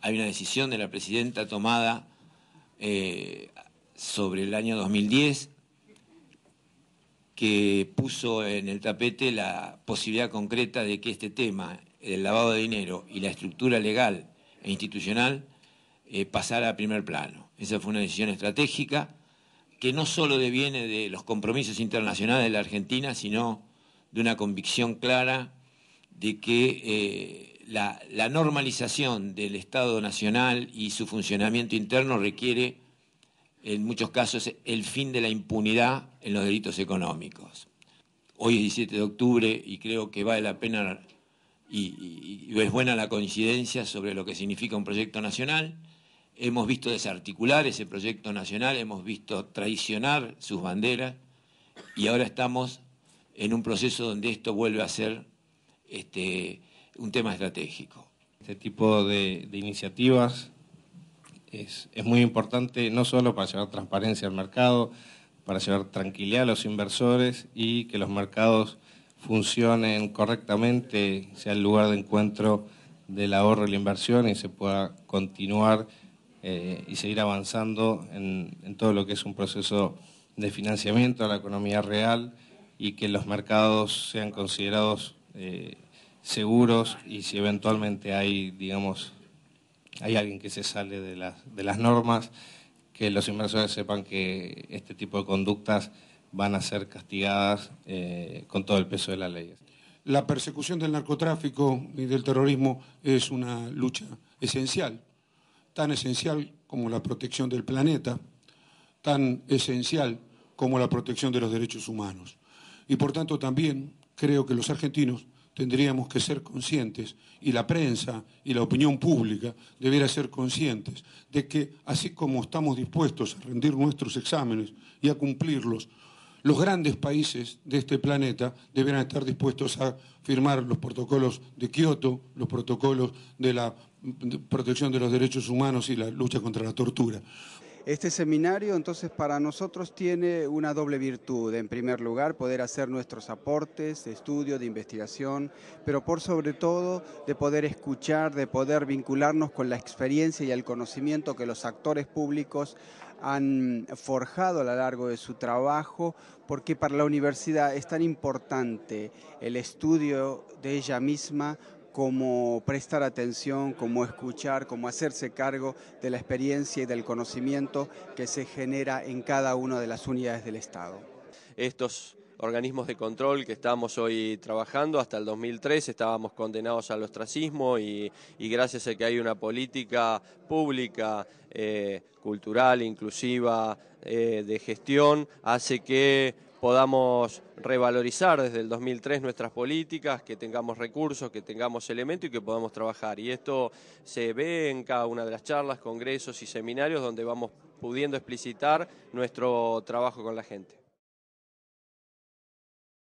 hay una decisión de la presidenta tomada eh, sobre el año 2010 que puso en el tapete la posibilidad concreta de que este tema, el lavado de dinero y la estructura legal e institucional, eh, pasara a primer plano. Esa fue una decisión estratégica que no solo deviene de los compromisos internacionales de la Argentina, sino de una convicción clara de que eh, la, normalización del Estado Nacional y su funcionamiento interno requiere, en muchos casos, el fin de la impunidad en los delitos económicos. Hoy es 17 de octubre y creo que vale la pena y, y, es buena la coincidencia sobre lo que significa un proyecto nacional. Hemos visto desarticular ese proyecto nacional, hemos visto traicionar sus banderas y ahora estamos en un proceso donde esto vuelve a ser este, un tema estratégico. Este tipo de, iniciativas es, muy importante no solo para llevar transparencia al mercado, para llevar tranquilidad a los inversores y que los mercados funcionen correctamente, sea el lugar de encuentro del ahorro y la inversión y se pueda continuar eh, y seguir avanzando en, todo lo que es un proceso de financiamiento a la economía real y que los mercados sean considerados eh, seguros y si eventualmente hay, digamos, hay alguien que se sale de las, de las normas, que los inversores sepan que este tipo de conductas van a ser castigadas eh, con todo el peso de las leyes La persecución del narcotráfico y del terrorismo es una lucha esencial, tan esencial como la protección del planeta, tan esencial como la protección de los derechos humanos. Y por tanto también creo que los argentinos tendríamos que ser conscientes, y la prensa y la opinión pública debiera ser conscientes, de que así como estamos dispuestos a rendir nuestros exámenes y a cumplirlos, los grandes países de este planeta deberán estar dispuestos a firmar los protocolos de Kioto, los protocolos de la protección de los derechos humanos y la lucha contra la tortura. Este seminario entonces para nosotros tiene una doble virtud. En primer lugar, poder hacer nuestros aportes de estudio, de investigación, pero por sobre todo de poder escuchar, de poder vincularnos con la experiencia y el conocimiento que los actores públicos han forjado a lo largo de su trabajo, porque para la universidad es tan importante el estudio de ella misma Cómo prestar atención, como escuchar, cómo hacerse cargo de la experiencia y del conocimiento que se genera en cada una de las unidades del Estado. Estos organismos de control que estamos hoy trabajando. Hasta el 2003 estábamos condenados al ostracismo y, gracias a que hay una política pública, eh, cultural, inclusiva, eh, de gestión, hace que podamos revalorizar desde el 2003 nuestras políticas, que tengamos recursos, que tengamos elementos y que podamos trabajar. Y esto se ve en cada una de las charlas, congresos y seminarios donde vamos pudiendo explicitar nuestro trabajo con la gente.